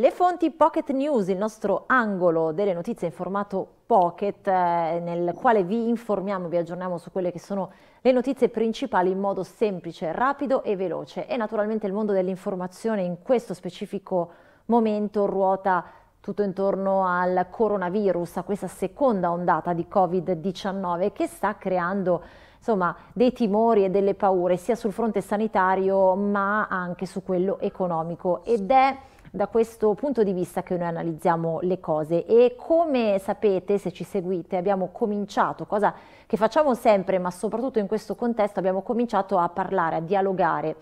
Le fonti Pocket News, il nostro angolo delle notizie in formato Pocket, eh, nel quale vi informiamo, vi aggiorniamo su quelle che sono le notizie principali in modo semplice, rapido e veloce. E naturalmente il mondo dell'informazione in questo specifico momento ruota tutto intorno al coronavirus, a questa seconda ondata di Covid-19 che sta creando insomma, dei timori e delle paure sia sul fronte sanitario ma anche su quello economico. Ed è da questo punto di vista che noi analizziamo le cose e come sapete se ci seguite abbiamo cominciato, cosa che facciamo sempre ma soprattutto in questo contesto abbiamo cominciato a parlare, a dialogare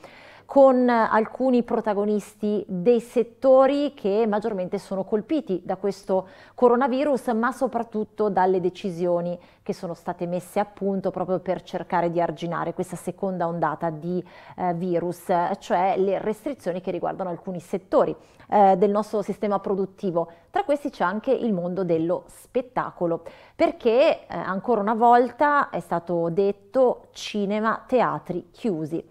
con alcuni protagonisti dei settori che maggiormente sono colpiti da questo coronavirus, ma soprattutto dalle decisioni che sono state messe a punto proprio per cercare di arginare questa seconda ondata di eh, virus, cioè le restrizioni che riguardano alcuni settori eh, del nostro sistema produttivo. Tra questi c'è anche il mondo dello spettacolo, perché eh, ancora una volta è stato detto cinema, teatri chiusi.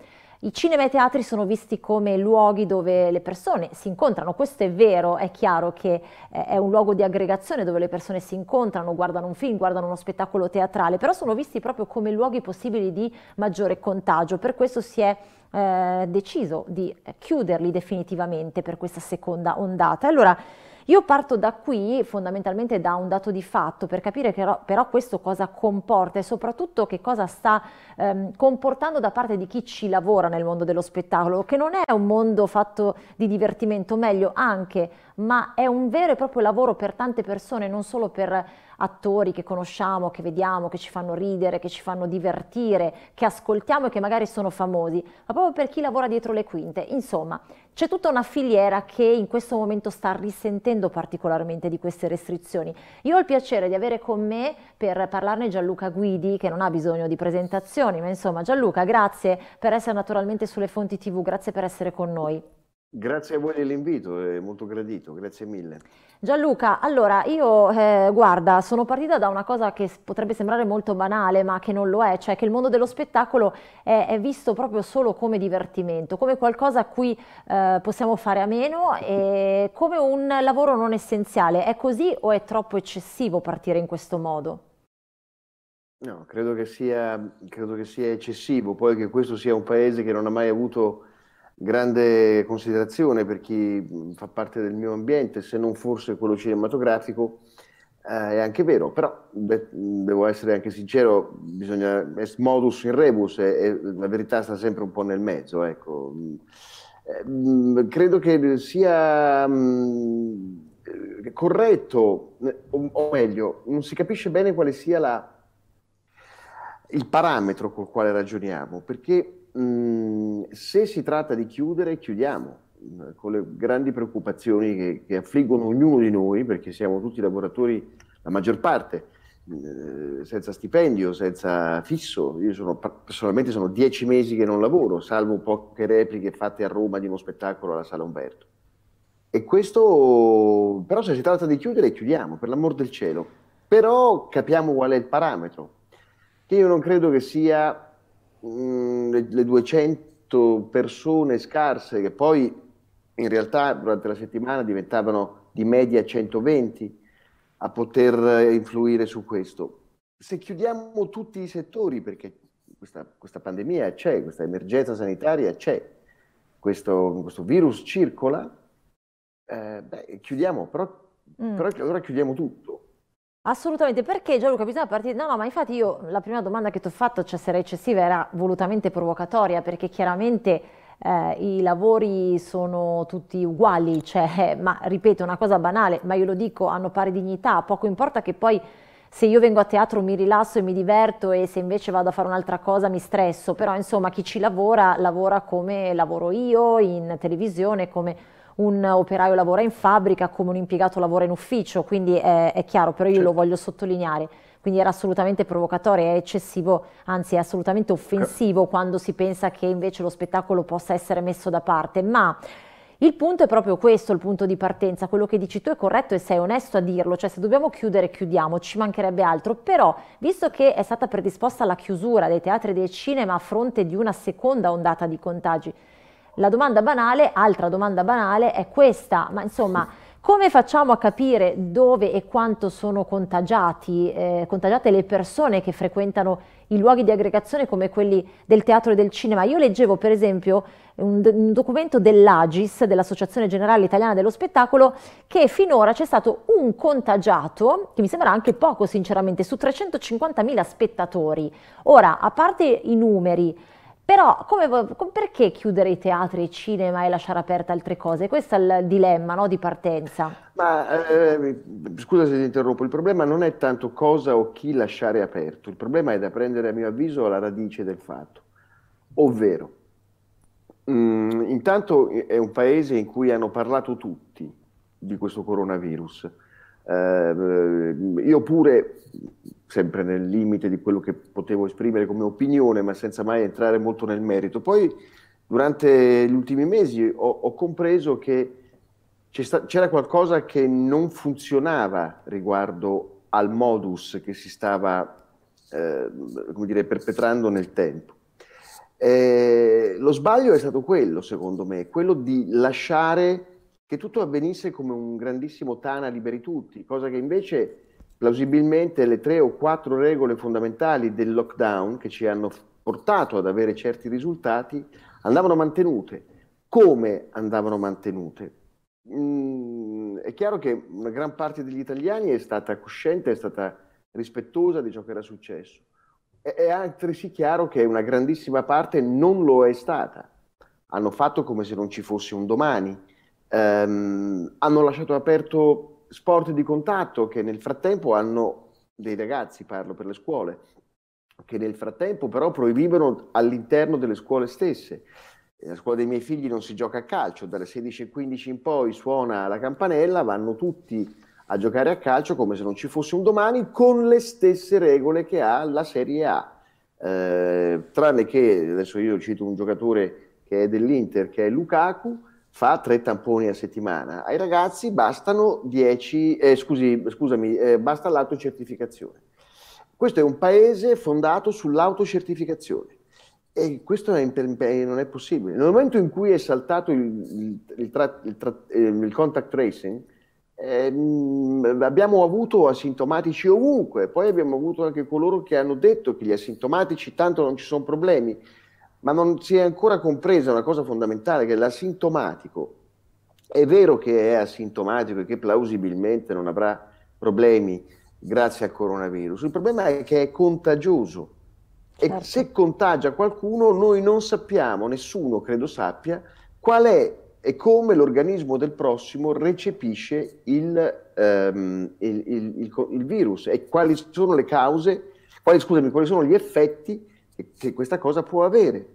I cinema e i teatri sono visti come luoghi dove le persone si incontrano, questo è vero, è chiaro che eh, è un luogo di aggregazione dove le persone si incontrano, guardano un film, guardano uno spettacolo teatrale, però sono visti proprio come luoghi possibili di maggiore contagio, per questo si è eh, deciso di chiuderli definitivamente per questa seconda ondata. Allora, io parto da qui fondamentalmente da un dato di fatto per capire però, però questo cosa comporta e soprattutto che cosa sta ehm, comportando da parte di chi ci lavora nel mondo dello spettacolo, che non è un mondo fatto di divertimento, meglio anche, ma è un vero e proprio lavoro per tante persone, non solo per attori che conosciamo, che vediamo, che ci fanno ridere, che ci fanno divertire, che ascoltiamo e che magari sono famosi, ma proprio per chi lavora dietro le quinte. Insomma, c'è tutta una filiera che in questo momento sta risentendo particolarmente di queste restrizioni. Io ho il piacere di avere con me per parlarne Gianluca Guidi, che non ha bisogno di presentazioni, ma insomma Gianluca, grazie per essere naturalmente sulle fonti TV, grazie per essere con noi. Grazie a voi dell'invito, è molto gradito, grazie mille. Gianluca, allora io eh, guarda, sono partita da una cosa che potrebbe sembrare molto banale, ma che non lo è, cioè che il mondo dello spettacolo è, è visto proprio solo come divertimento, come qualcosa a cui eh, possiamo fare a meno e come un lavoro non essenziale. È così o è troppo eccessivo partire in questo modo? No, credo che sia, credo che sia eccessivo, poi che questo sia un paese che non ha mai avuto grande considerazione per chi fa parte del mio ambiente, se non forse quello cinematografico. Eh, è anche vero, però beh, devo essere anche sincero, bisogna, est modus in rebus e, la verità sta sempre un po' nel mezzo. Ecco. Eh, credo che sia mh, eh, corretto, eh, o, o, meglio, non si capisce bene quale sia la, il parametro col quale ragioniamo, perché Mm, se si tratta di chiudere, chiudiamo mm, con le grandi preoccupazioni che, che, affliggono ognuno di noi, perché siamo tutti lavoratori, la maggior parte, eh, senza stipendio, senza fisso. Io sono, personalmente sono dieci mesi che non lavoro, salvo poche repliche fatte a Roma di uno spettacolo alla Sala Umberto. E questo, però se si tratta di chiudere, chiudiamo, per l'amor del cielo. Però capiamo qual è il parametro, che io non credo che sia Mm, le, le 200 persone scarse che poi in realtà durante la settimana diventavano di media 120 a poter influire su questo. Se chiudiamo tutti i settori, perché questa, questa pandemia c'è, questa emergenza sanitaria c'è, questo, questo virus circola, eh, beh, chiudiamo, però, mm. però allora chiudiamo tutto. Assolutamente, perché Gianluca bisogna partire, no no ma infatti io la prima domanda che ti ho fatto, cioè se era eccessiva, era volutamente provocatoria perché chiaramente eh, i lavori sono tutti uguali, cioè, eh, ma ripeto una cosa banale, ma io lo dico, hanno pari dignità, poco importa che poi se io vengo a teatro mi rilasso e mi diverto e se invece vado a fare un'altra cosa mi stresso, però insomma chi ci lavora lavora come lavoro io in televisione, come un operaio lavora in fabbrica come un impiegato lavora in ufficio, quindi è, è chiaro, però io certo. lo voglio sottolineare. Quindi era assolutamente provocatorio, è eccessivo, anzi è assolutamente offensivo eh. quando si pensa che invece lo spettacolo possa essere messo da parte. Ma il punto è proprio questo, il punto di partenza, quello che dici tu è corretto e sei onesto a dirlo, cioè se dobbiamo chiudere chiudiamo, ci mancherebbe altro, però visto che è stata predisposta la chiusura dei teatri e dei cinema a fronte di una seconda ondata di contagi, la domanda banale, altra domanda banale è questa, ma insomma... Come facciamo a capire dove e quanto sono eh, contagiate le persone che frequentano i luoghi di aggregazione come quelli del teatro e del cinema? Io leggevo per esempio un, un documento dell'Agis, dell'Associazione Generale Italiana dello Spettacolo, che finora c'è stato un contagiato, che mi sembra anche poco sinceramente, su 350.000 spettatori. Ora, a parte i numeri, però come, perché chiudere i teatri, e i cinema e lasciare aperte altre cose? Questo è il dilemma no, di partenza. Ma eh, scusa se ti interrompo, il problema non è tanto cosa o chi lasciare aperto, il problema è da prendere a mio avviso la radice del fatto, ovvero mh, mm, intanto è un paese in cui hanno parlato tutti di questo coronavirus. Eh, io pure sempre nel limite di quello che potevo esprimere come opinione, ma senza mai entrare molto nel merito. Poi durante gli ultimi mesi ho, ho compreso che c'era qualcosa che non funzionava riguardo al modus che si stava eh, dire, perpetrando nel tempo. Eh, lo sbaglio è stato quello, secondo me, quello di lasciare che tutto avvenisse come un grandissimo Tana liberi tutti, cosa che invece plausibilmente le tre o quattro regole fondamentali del lockdown che ci hanno portato ad avere certi risultati andavano mantenute. Come andavano mantenute? Mm, è chiaro che una gran parte degli italiani è stata cosciente, è stata rispettosa di ciò che era successo. È, è altresì chiaro che una grandissima parte non lo è stata. Hanno fatto come se non ci fosse un domani. Um, hanno lasciato aperto sport di contatto che nel frattempo hanno dei ragazzi, parlo per le scuole, che nel frattempo però proibivano all'interno delle scuole stesse. Eh, la scuola dei miei figli non si gioca a calcio, dalle 16.15 in poi suona la campanella, vanno tutti a giocare a calcio come se non ci fosse un domani, con le stesse regole che ha la Serie A. Eh, tranne che, adesso io cito un giocatore che è dell'Inter, che è Lukaku, fa tre tamponi a settimana, ai ragazzi bastano 10, eh, scusi, scusami, eh, basta l'autocertificazione. Questo è un paese fondato sull'autocertificazione e questo è, non è possibile. Nel momento in cui è saltato il, il, tra, il, tra, ehm, il contact tracing, eh, abbiamo avuto asintomatici ovunque, poi abbiamo avuto anche coloro che hanno detto che gli asintomatici tanto non ci sono problemi ma non si è ancora compresa una cosa fondamentale, che l'asintomatico, è vero che è asintomatico e che plausibilmente non avrà problemi grazie al coronavirus, il problema è che è contagioso certo. e se contagia qualcuno noi non sappiamo, nessuno credo sappia, qual è e come l'organismo del prossimo recepisce il, ehm, il, il, il virus e quali sono le cause, quali, scusami, quali sono gli effetti che, che questa cosa può avere.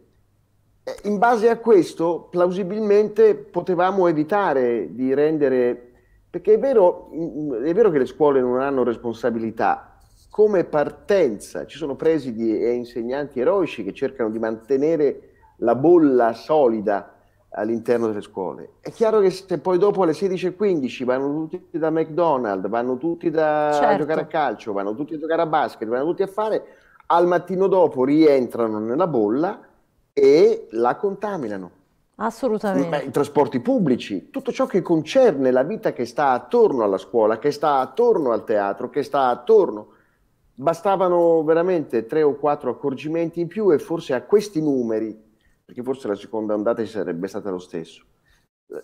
Eh, in base a questo, plausibilmente potevamo evitare di rendere, perché è vero, mm, mm, è vero che le scuole non hanno responsabilità, come partenza ci sono presidi e insegnanti eroici che cercano di mantenere la bolla solida all'interno delle scuole. È chiaro che se poi dopo alle 16.15 vanno tutti da McDonald's, vanno tutti da certo. a giocare a calcio, vanno tutti a giocare a basket, vanno tutti a fare, al mattino dopo rientrano nella bolla e la contaminano. Assolutamente. I trasporti pubblici, tutto ciò che concerne la vita che sta attorno alla scuola, che sta attorno al teatro, che sta attorno. Bastavano veramente tre o quattro accorgimenti in più e forse a questi numeri, perché forse la seconda ondata ci sarebbe stata lo stesso,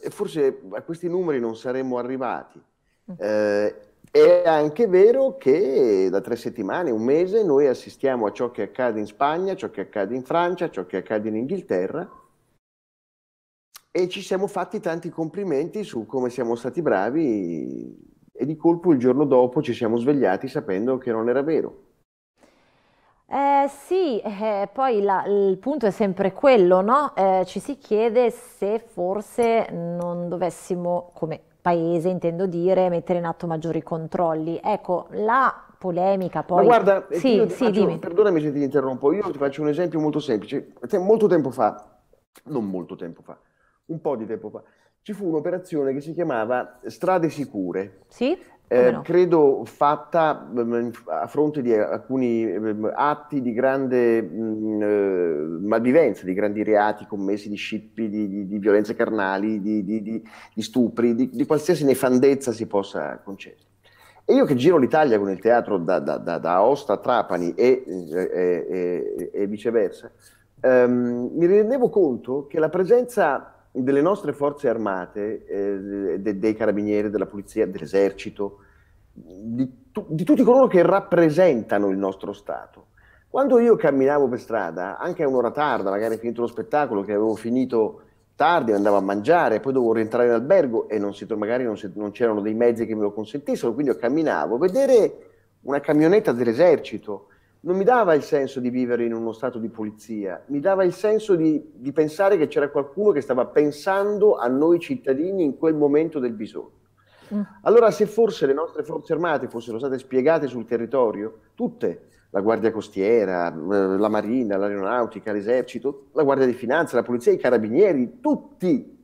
e forse a questi numeri non saremmo arrivati. Mm. Eh, è anche vero che da tre settimane, un mese, noi assistiamo a ciò che accade in Spagna, ciò che accade in Francia, ciò che accade in Inghilterra e ci siamo fatti tanti complimenti su come siamo stati bravi e di colpo il giorno dopo ci siamo svegliati sapendo che non era vero. Eh, sì, eh, poi la, il punto è sempre quello, no? Eh, ci si chiede se forse non dovessimo, come paese, intendo dire, mettere in atto maggiori controlli. Ecco, la polemica poi... Ma guarda, sì, io sì, faccio, perdonami se ti interrompo, io ti faccio un esempio molto semplice. Molto tempo fa, non molto tempo fa, un po' di tempo fa, ci fu un'operazione che si chiamava Strade Sicure. Sì? Eh, no? credo fatta mm, mm, a fronte di eh, alcuni mm, atti di grande mh, eh, malvivenza, di grandi reati commessi, di scippi, di, di, di violenze carnali, di, di stupri, di, qualsiasi nefandezza si possa concedere. E io che giro l'Italia con il teatro da, da, da, da Aosta a Trapani e, eh, e, e, e viceversa, ehm, mi rendevo conto che la presenza delle nostre forze armate, eh, de, dei carabinieri, della polizia, dell'esercito, di, tu, di, tutti coloro che rappresentano il nostro Stato. Quando io camminavo per strada, anche a un'ora tarda, magari finito lo spettacolo, che avevo finito tardi, andavo a mangiare, poi dovevo rientrare in albergo e non si, magari non, si, non c'erano dei mezzi che me lo consentissero, quindi io camminavo, vedere una camionetta dell'esercito, non mi dava il senso di vivere in uno stato di polizia, mi dava il senso di, di pensare che c'era qualcuno che stava pensando a noi cittadini in quel momento del bisogno. Mm. Allora, se forse le nostre forze armate fossero state spiegate sul territorio, tutte, la Guardia Costiera, eh, la Marina, l'Aeronautica, l'Esercito, la Guardia di Finanza, la Polizia, i Carabinieri, tutti,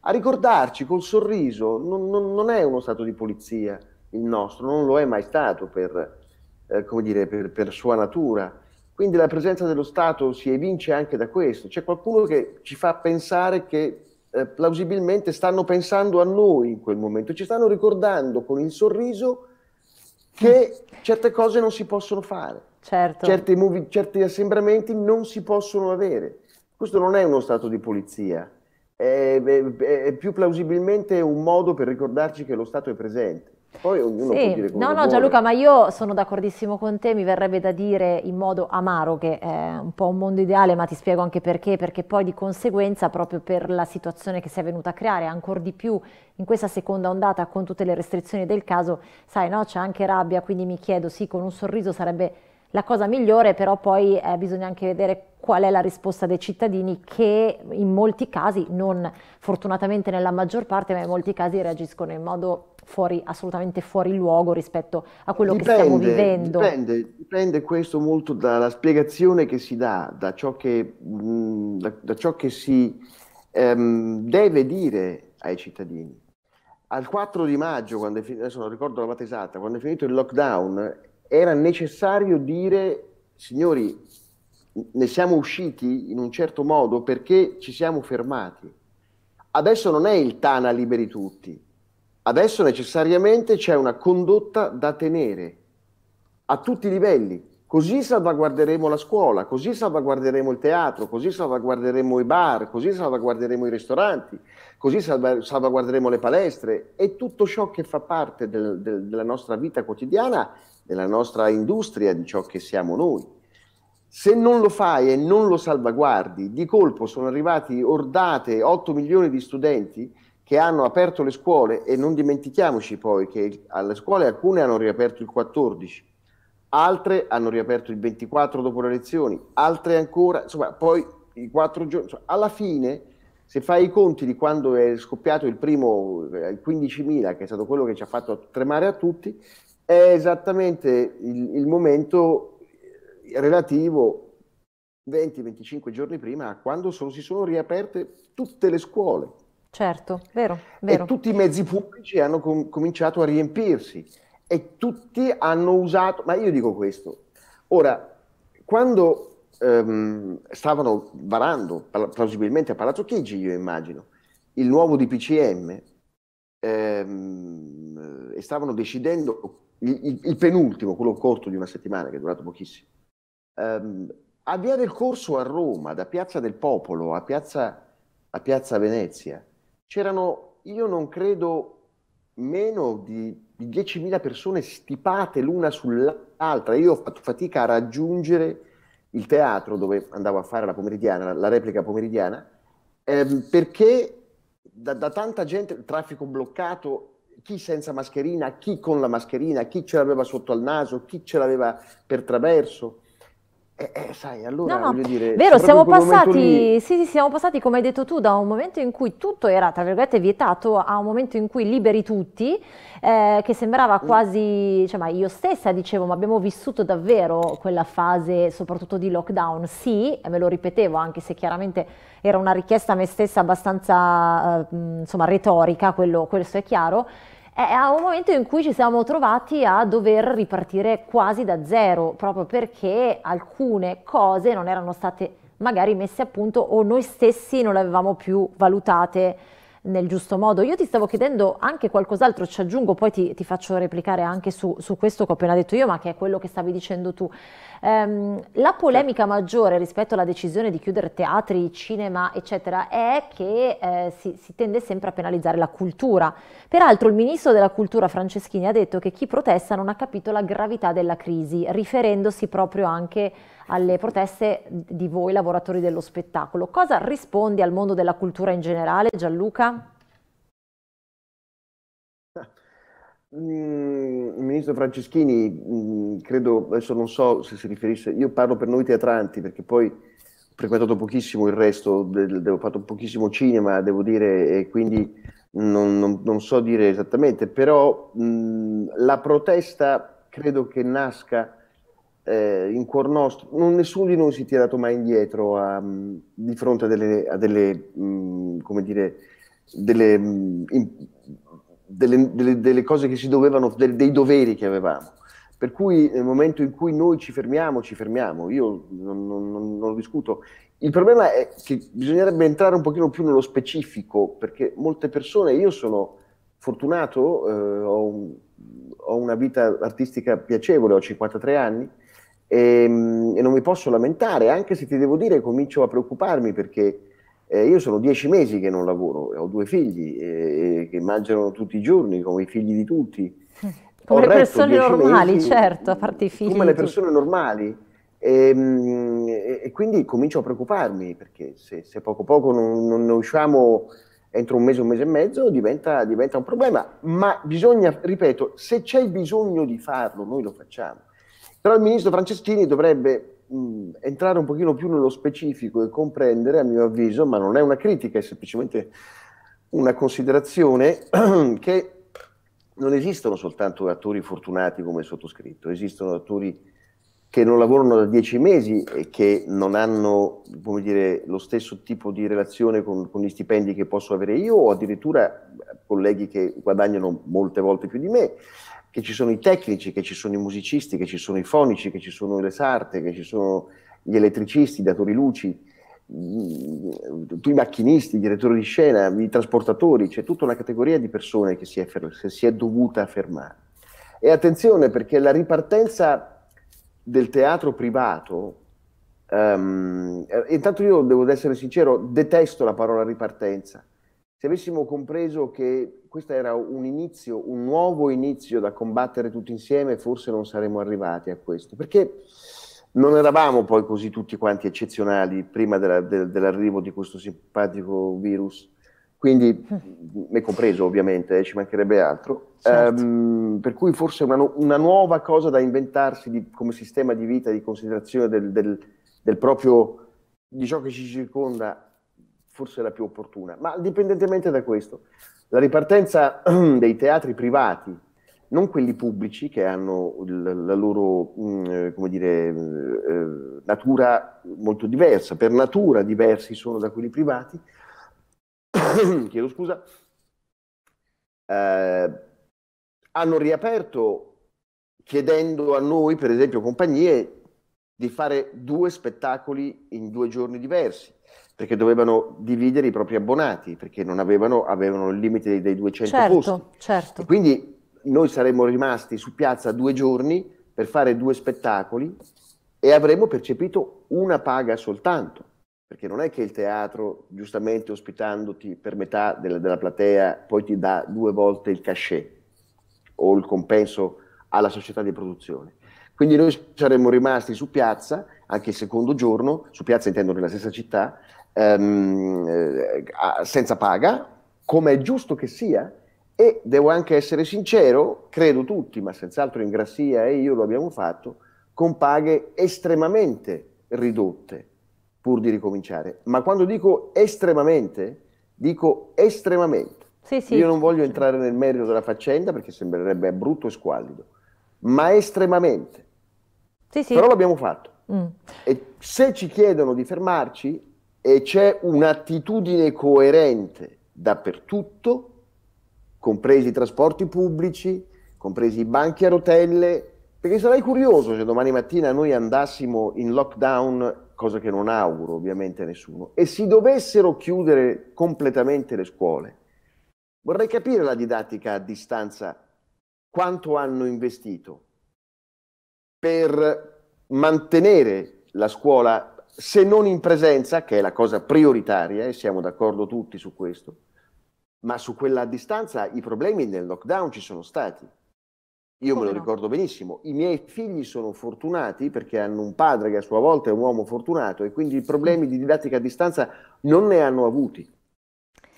a ricordarci col sorriso, non, non, non è uno stato di polizia il nostro, non lo è mai stato per, eh, come dire, per, per, sua natura. Quindi la presenza dello Stato si evince anche da questo. C'è qualcuno che ci fa pensare che eh, plausibilmente stanno pensando a noi in quel momento, ci stanno ricordando con il sorriso che certe cose non si possono fare, certo. certi, movi- certi assembramenti non si possono avere. Questo non è uno Stato di polizia, è, è, è più plausibilmente un modo per ricordarci che lo Stato è presente. Poi ognuno sì. può dire come No, no, Gianluca, ma io sono d'accordissimo con te, mi verrebbe da dire in modo amaro che è un po' un mondo ideale, ma ti spiego anche perché, perché poi di conseguenza proprio per la situazione che si è venuta a creare, ancora di più in questa seconda ondata con tutte le restrizioni del caso, sai, no, c'è anche rabbia, quindi mi chiedo, sì, con un sorriso sarebbe la cosa migliore però poi eh, bisogna anche vedere qual è la risposta dei cittadini che in molti casi, non fortunatamente nella maggior parte, ma in molti casi reagiscono in modo fuori, assolutamente fuori luogo rispetto a quello dipende, che stiamo vivendo. Dipende, dipende questo molto dalla spiegazione che si dà, da ciò che, mh, mm, da, da ciò che si ehm, deve dire ai cittadini al 4 di maggio, quando è finito, adesso non ricordo la data esatta, quando è finito il lockdown, era necessario dire, signori, ne siamo usciti in un certo modo perché ci siamo fermati. Adesso non è il Tana liberi tutti, adesso necessariamente c'è una condotta da tenere a tutti i livelli. Così salvaguarderemo la scuola, così salvaguarderemo il teatro, così salvaguarderemo i bar, così salvaguarderemo i ristoranti, così salvaguarderemo le palestre e tutto ciò che fa parte del, del, della nostra vita quotidiana della nostra industria, di ciò che siamo noi. Se non lo fai e non lo salvaguardi, di colpo sono arrivati ordate 8 milioni di studenti che hanno aperto le scuole e non dimentichiamoci poi che alle scuole alcune hanno riaperto il 14, altre hanno riaperto il 24 dopo le elezioni, altre ancora, insomma, poi i quattro giorni, insomma, alla fine se fai i conti di quando è scoppiato il primo, eh, il 15.000, che è stato quello che ci ha fatto tremare a tutti, è esattamente il, il momento eh, relativo 20-25 giorni prima a quando sono, si sono riaperte tutte le scuole. Certo, vero, vero. E tutti i mezzi pubblici hanno com- cominciato a riempirsi e tutti hanno usato, ma io dico questo, ora, quando ehm, stavano varando, plausibilmente a Palazzo Chigi, io immagino, il nuovo DPCM ehm, e stavano decidendo il, il, penultimo, quello corto di una settimana che è durato pochissimo, um, a Via del Corso a Roma, da Piazza del Popolo a Piazza, a Piazza Venezia, c'erano, io non credo, meno di, di 10.000 persone stipate l'una sull'altra. Io ho fatto fatica a raggiungere il teatro dove andavo a fare la pomeridiana, la replica pomeridiana, ehm, perché da, da tanta gente, il traffico bloccato chi senza mascherina, chi con la mascherina, chi ce l'aveva sotto al naso, chi ce l'aveva per traverso. Eh, eh, sai, allora no, no, dire, vero, siamo passati, sì, sì, siamo passati, come hai detto tu, da un momento in cui tutto era, tra virgolette, vietato a un momento in cui liberi tutti, eh, che sembrava mm. quasi, cioè, ma io stessa dicevo, ma abbiamo vissuto davvero quella fase, soprattutto di lockdown, sì, e me lo ripetevo, anche se chiaramente era una richiesta a me stessa abbastanza, eh, insomma, retorica, quello, questo è chiaro, a un momento in cui ci siamo trovati a dover ripartire quasi da zero, proprio perché alcune cose non erano state magari messe a punto o noi stessi non le avevamo più valutate nel giusto modo. Io ti stavo chiedendo anche qualcos'altro, ci aggiungo, poi ti, ti faccio replicare anche su, su, questo che ho appena detto io, ma che è quello che stavi dicendo tu. Ehm, la polemica certo. maggiore rispetto alla decisione di chiudere teatri, cinema, eccetera, è che eh, si, si tende sempre a penalizzare la cultura. Peraltro il ministro della cultura Franceschini ha detto che chi protesta non ha capito la gravità della crisi, riferendosi proprio anche a alle proteste di voi lavoratori dello spettacolo. Cosa rispondi al mondo della cultura in generale, Gianluca? Il mm, ministro Franceschini, mm, credo, adesso non so se si riferisce, io parlo per noi teatranti perché poi ho frequentato pochissimo il resto, ho fatto pochissimo cinema, devo dire, e quindi non, non, non so dire esattamente, però mh, mm, la protesta credo che nasca eh, in cuor nostro, non, nessuno di noi si è tirato mai indietro a, mm, di fronte a delle, a delle um, come dire, delle, um, mm, in, delle, delle, delle, cose che si dovevano, dei, dei doveri che avevamo. Per cui nel momento in cui noi ci fermiamo, ci fermiamo, io non, non, non lo discuto. Il problema è che bisognerebbe entrare un pochino più nello specifico, perché molte persone, io sono fortunato, eh, ho, un, ho, una vita artistica piacevole, ho 53 anni, e, ehm, e, non mi posso lamentare, anche se ti devo dire comincio a preoccuparmi perché eh, io sono dieci mesi che non lavoro, ho due figli eh, eh che mangiano tutti i giorni come i figli di tutti. Hm. Come ho le persone normali, mesi, certo, a parte i figli. Come le persone normali. Ehm, e, e, quindi comincio a preoccuparmi perché se, se poco poco non, non, ne usciamo entro un mese, un mese e mezzo, diventa, diventa un problema. Ma bisogna, ripeto, se c'è bisogno di farlo, noi lo facciamo. Però il ministro Franceschini dovrebbe mh, mm, entrare un pochino più nello specifico e comprendere, a mio avviso, ma non è una critica, è semplicemente una considerazione che non esistono soltanto attori fortunati come sottoscritto, esistono attori che non lavorano da dieci mesi e che non hanno dire, lo stesso tipo di relazione con, con, gli stipendi che posso avere io o addirittura colleghi che guadagnano molte volte più di me che ci sono i tecnici, che ci sono i musicisti, che ci sono i fonici, che ci sono le sarte, che ci sono gli elettricisti, i datori luci, i macchinisti, i direttori di scena, i trasportatori, c'è tutta una categoria di persone che si è, si è dovuta fermare. E attenzione perché la ripartenza del teatro privato Um, intanto io devo essere sincero, detesto la parola ripartenza, se avessimo compreso che questo era un inizio, un nuovo inizio da combattere tutti insieme, forse non saremmo arrivati a questo. Perché non eravamo poi così tutti quanti eccezionali prima della, de, dell'arrivo di questo simpatico virus. Quindi, me compreso ovviamente, eh, ci mancherebbe altro. Certo. Um, per cui forse una, una, nuova cosa da inventarsi di, come sistema di vita, di considerazione del, del, del proprio, di ciò che ci circonda forse la più opportuna. Ma dipendentemente da questo, la ripartenza dei teatri privati, non quelli pubblici che hanno la loro mm, eh, dire, mm, eh, natura molto diversa, per natura diversi sono da quelli privati, chiedo scusa, eh, hanno riaperto chiedendo a noi, per esempio, compagnie di fare due spettacoli in due giorni diversi perché dovevano dividere i propri abbonati, perché non avevano, avevano il limite dei 200 certo, posti. Certo. E quindi noi saremmo rimasti su piazza due giorni per fare due spettacoli e avremmo percepito una paga soltanto, perché non è che il teatro, giustamente ospitandoti per metà della, della platea, poi ti dà due volte il cachet o il compenso alla società di produzione. Quindi noi saremmo rimasti su piazza anche il secondo giorno, su piazza intendo nella stessa città, ehm, eh, senza paga, come è giusto che sia, e devo anche essere sincero, credo tutti, ma senz'altro in Grassia e io lo abbiamo fatto, con paghe estremamente ridotte pur di ricominciare. Ma quando dico estremamente, dico estremamente. Sì, sì. Io non voglio entrare nel merito della faccenda perché sembrerebbe brutto e squallido, ma estremamente. Sì, sì. Però l'abbiamo fatto. Mm. E se ci chiedono di fermarci e c'è un'attitudine coerente dappertutto, compresi i trasporti pubblici, compresi i banchi a rotelle, perché sarei curioso se domani mattina noi andassimo in lockdown, cosa che non auguro ovviamente a nessuno, e si dovessero chiudere completamente le scuole. Vorrei capire la didattica a distanza, quanto hanno investito, per mantenere la scuola, se non in presenza, che è la cosa prioritaria, e siamo d'accordo tutti su questo, ma su quella a distanza i problemi nel lockdown ci sono stati. Io Come me lo no? ricordo benissimo, i miei figli sono fortunati perché hanno un padre che a sua volta è un uomo fortunato e quindi i problemi di didattica a distanza non ne hanno avuti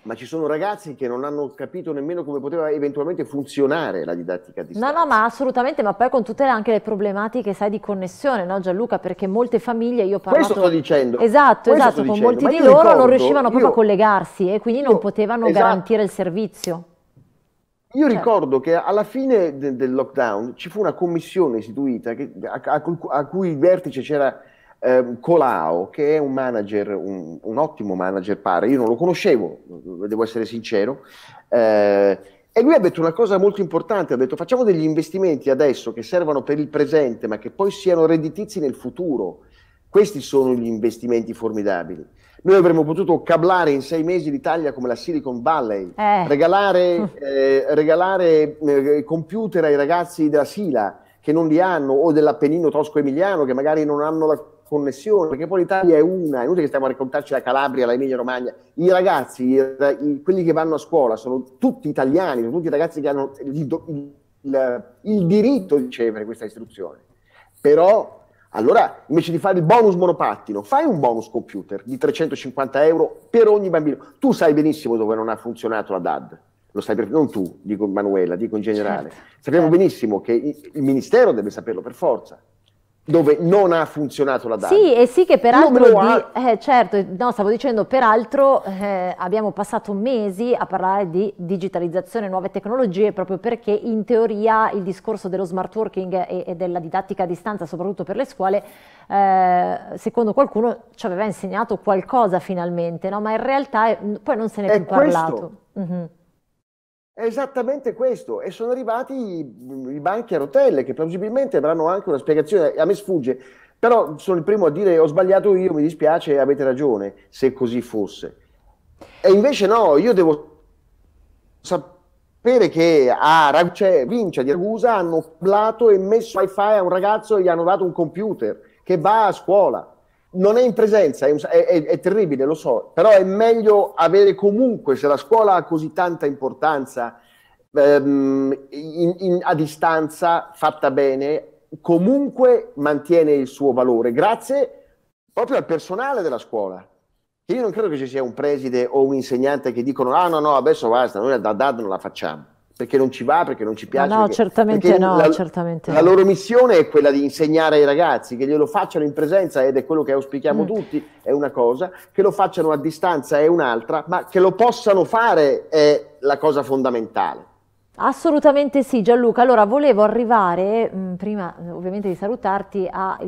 ma ci sono ragazzi che non hanno capito nemmeno come poteva eventualmente funzionare la didattica a distanza. No, no, ma assolutamente, ma poi con tutte le, anche le problematiche, sai, di connessione, no Gianluca? Perché molte famiglie, io ho parlato... Questo sto dicendo. Esatto, esatto, con dicendo, molti di loro ricordo, non riuscivano proprio io, a collegarsi e quindi non potevano esatto. garantire il servizio. Io cioè. ricordo che alla fine de, del lockdown ci fu una commissione istituita che, a, a, a cui il vertice c'era eh, Colau, che è un manager, un, un, ottimo manager pare, io non lo conoscevo, devo essere sincero, eh, e lui ha detto una cosa molto importante, ha detto facciamo degli investimenti adesso che servano per il presente, ma che poi siano redditizi nel futuro. Questi sono gli investimenti formidabili. Noi avremmo potuto cablare in sei mesi l'Italia come la Silicon Valley, eh. regalare, eh, regalare eh, computer ai ragazzi della Sila che non li hanno o dell'Appennino Tosco Emiliano che magari non hanno la connessione, perché poi l'Italia è una, è inutile che stiamo a raccontarci la Calabria, la Emilia Romagna, i ragazzi, i, i, quelli che vanno a scuola sono tutti italiani, sono tutti ragazzi che hanno il, il, il, diritto di ricevere questa istruzione. Però allora, invece di fare il bonus monopattino, fai un bonus computer di 350 euro per ogni bambino. Tu sai benissimo dove non ha funzionato la DAD, lo sai per, non tu, dico Manuela, dico in generale. Certo. Sappiamo certo. benissimo che il, il Ministero deve saperlo per forza dove non ha funzionato la data. Sì, e sì che peraltro, di, ha... eh, certo, no, stavo dicendo, peraltro eh, abbiamo passato mesi a parlare di digitalizzazione, nuove tecnologie, proprio perché in teoria il discorso dello smart working e, e della didattica a distanza, soprattutto per le scuole, eh, secondo qualcuno ci aveva insegnato qualcosa finalmente, no? ma in realtà mm, poi non se ne è, è più questo. parlato. Mm-hmm. È esattamente questo, e sono arrivati i, i banchi a rotelle che plausibilmente avranno anche una spiegazione, a me sfugge, però sono il primo a dire ho sbagliato io, mi dispiace, avete ragione, se così fosse. E invece no, io devo sapere che a Rag- cioè, Vincia di Ragusa hanno plato e messo wifi a un ragazzo e gli hanno dato un computer che va a scuola non è in presenza, è, è, è, terribile, lo so, però è meglio avere comunque, se la scuola ha così tanta importanza ehm, in, in, a distanza, fatta bene, comunque mantiene il suo valore, grazie proprio al personale della scuola. Io non credo che ci sia un preside o un insegnante che dicono ah no no adesso basta, noi la DAD non la facciamo perché non ci va, perché non ci piace. No, perché, certamente perché no, la, certamente La loro missione è quella di insegnare ai ragazzi che glielo facciano in presenza ed è quello che auspichiamo mm. tutti, è una cosa, che lo facciano a distanza è un'altra, ma che lo possano fare è la cosa fondamentale. Assolutamente sì Gianluca, allora volevo arrivare mh, mm, prima eh, ovviamente di salutarti al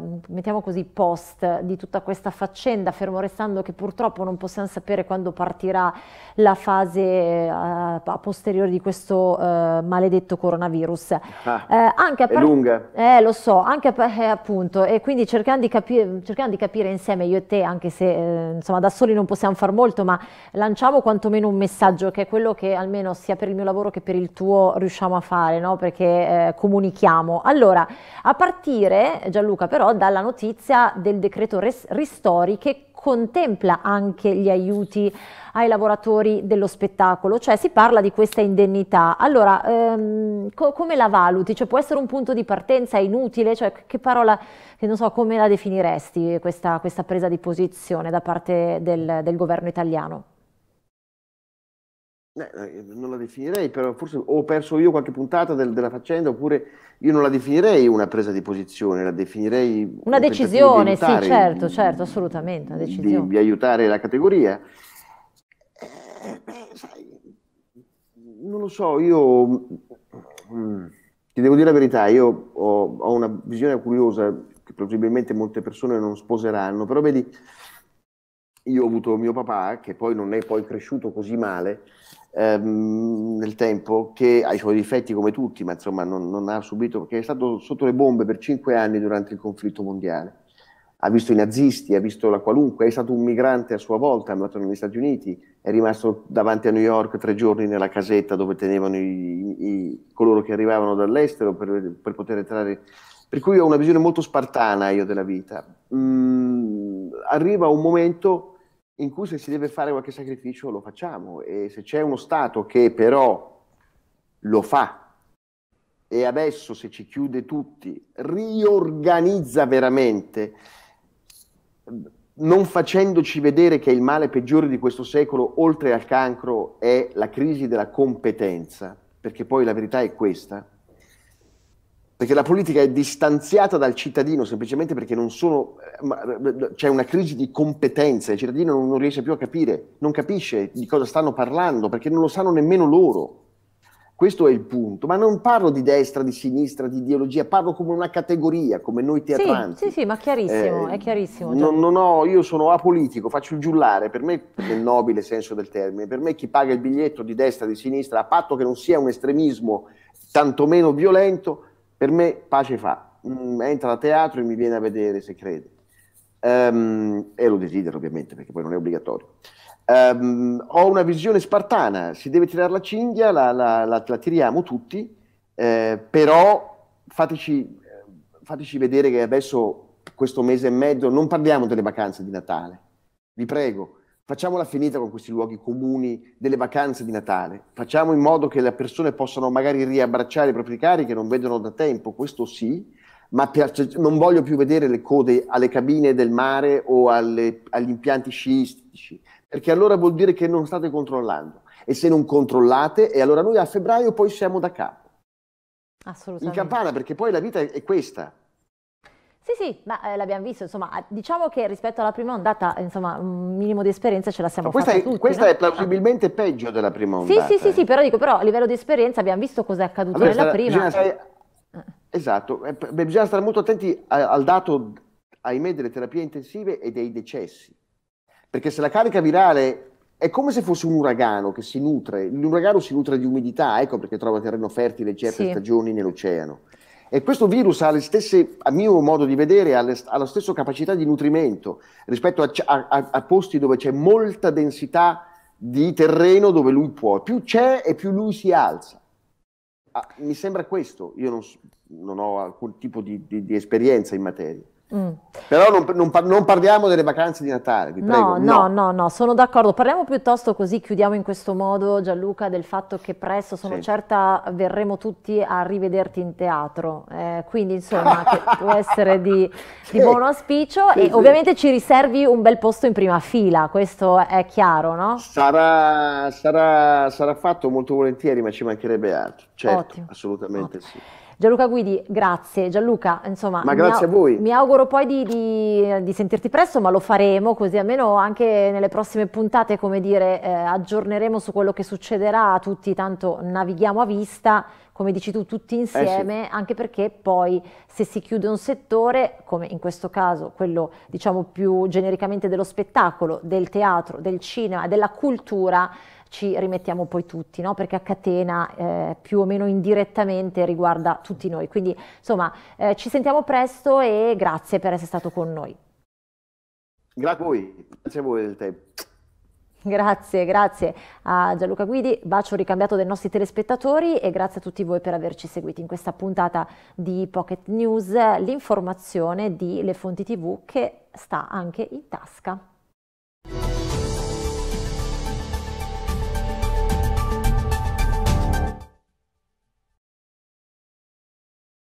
mm, mettiamo così post di tutta questa faccenda, fermo restando che purtroppo non possiamo sapere quando partirà la fase eh, a posteriore di questo eh, maledetto coronavirus. Ah, eh, anche a è lunga. Eh lo so, anche a, eh, appunto e quindi cercando di, cercando di, capire insieme io e te, anche se eh, insomma da soli non possiamo far molto, ma lanciamo quantomeno un messaggio che è quello che almeno sia per il mio lavoro che per per il tuo riusciamo a fare, no? perché eh, comunichiamo. Allora, a partire Gianluca però dalla notizia del decreto res- ristori che contempla anche gli aiuti ai lavoratori dello spettacolo, cioè si parla di questa indennità. Allora, ehm, co- come la valuti? Cioè, può essere un punto di partenza inutile? Cioè, che parola, che non so, come la definiresti questa, questa presa di posizione da parte del, del governo italiano? Eh, eh, non la definirei, però forse ho perso io qualche puntata del, della faccenda, oppure io non la definirei una presa di posizione, la definirei una un decisione, sì, certo, di, certo, assolutamente, una decisione. Di, di aiutare la categoria. Eh, beh, sai, non lo so, io mm, ti devo dire la verità, io ho, ho una visione curiosa che probabilmente molte persone non sposeranno, però vedi, io ho avuto mio papà, che poi non è poi cresciuto così male, Ehm, nel tempo che ha i suoi difetti come tutti, ma insomma non, non ha subito, perché è stato sotto le bombe per cinque anni durante il conflitto mondiale. Ha visto i nazisti, ha visto la qualunque, è stato un migrante a sua volta, è andato negli Stati Uniti, è rimasto davanti a New York tre giorni nella casetta dove tenevano i, i, coloro che arrivavano dall'estero per, per poter entrare per cui ho una visione molto spartana io della vita. Mm, arriva un momento in cui se si deve fare qualche sacrificio lo facciamo e se c'è uno Stato che però lo fa e adesso se ci chiude tutti riorganizza veramente non facendoci vedere che il male peggiore di questo secolo oltre al cancro è la crisi della competenza perché poi la verità è questa perché la politica è distanziata dal cittadino semplicemente perché non eh, eh, eh, c'è una crisi di competenze, il cittadino non riesce più a capire, non capisce di cosa stanno parlando perché non lo sanno nemmeno loro. Questo è il punto, ma non parlo di destra, di sinistra, di ideologia, parlo come una categoria, come noi teatranti. Sì, sì, sì ma chiarissimo, eh, è chiarissimo. Non, cioè non ho, io sono apolitico, faccio il giullare, per me, nel nobile senso del termine, per me chi paga il biglietto di destra, di sinistra, a patto che non sia un estremismo tantomeno violento, per me pace fa, mm, entra a teatro e mi viene a vedere se crede. Um, e lo desidero ovviamente perché poi non è obbligatorio. Um, ho una visione spartana, si deve tirare la cinghia, la, la, la, la tiriamo tutti, eh, però fateci, eh, fateci vedere che adesso questo mese e mezzo non parliamo delle vacanze di Natale, vi prego Facciamola finita con questi luoghi comuni delle vacanze di Natale. Facciamo in modo che le persone possano magari riabbracciare i propri cari che non vedono da tempo, questo sì, ma per, cioè, non voglio più vedere le code alle cabine del mare o alle, agli impianti sciistici, perché allora vuol dire che non state controllando. E se non controllate, e allora noi a febbraio poi siamo da capo. Assolutamente. In campana, perché poi la vita è questa sì, sì, ma eh, l'abbiamo visto, insomma, diciamo che rispetto alla prima ondata, insomma, un minimo di esperienza ce la siamo fatta tutti, Questa no? è plausibilmente peggio della prima ondata. Sì, sì, sì, eh. sì, però dico, però a livello di esperienza abbiamo visto cosa è accaduto allora, nella prima. Stare, eh. esatto, eh, bisogna stare molto attenti al dato, ahimè, delle terapie intensive e dei decessi, perché se la carica virale è come se fosse un uragano che si nutre, l'uragano si nutre di umidità, ecco perché trova terreno fertile certe sì. stagioni nell'oceano. E questo virus ha le stesse, a mio modo di vedere, ha, le, ha la stessa capacità di nutrimento rispetto a, a, a, posti dove c'è molta densità di terreno dove lui può. Più c'è e più lui si alza. Ah, mi sembra questo, io non, non ho alcun tipo di, di, di esperienza in materia. Mm. Però non, non, non, parliamo delle vacanze di Natale, vi no, prego. No, no, no, no, sono d'accordo. Parliamo piuttosto così, chiudiamo in questo modo, Gianluca, del fatto che presto, sono sì. certa, verremo tutti a rivederti in teatro. Eh, quindi, insomma, può essere di, sì. di buon auspicio. Sì, e ovviamente ci riservi un bel posto in prima fila, questo è chiaro, no? Sarà, sarà, sarà fatto molto volentieri, ma ci mancherebbe altro. Certo, Ottimo. assolutamente Ottimo. sì. Gianluca Guidi, grazie. Gianluca, insomma, ma grazie mi, a voi. mi auguro poi di, di, di, sentirti presto, ma lo faremo così almeno anche nelle prossime puntate, come dire, eh, aggiorneremo su quello che succederà a tutti, tanto navighiamo a vista come dici tu, tutti insieme, eh sì. anche perché poi se si chiude un settore, come in questo caso quello diciamo più genericamente dello spettacolo, del teatro, del cinema, della cultura, ci rimettiamo poi tutti, no? perché a catena eh, più o meno indirettamente riguarda tutti noi. Quindi insomma eh, ci sentiamo presto e grazie per essere stato con noi. Grazie a voi, grazie a voi del tempo. Grazie, grazie a Gianluca Guidi, bacio ricambiato dai nostri telespettatori e grazie a tutti voi per averci seguiti in questa puntata di Pocket News, l'informazione di Le Fonti TV che sta anche in tasca.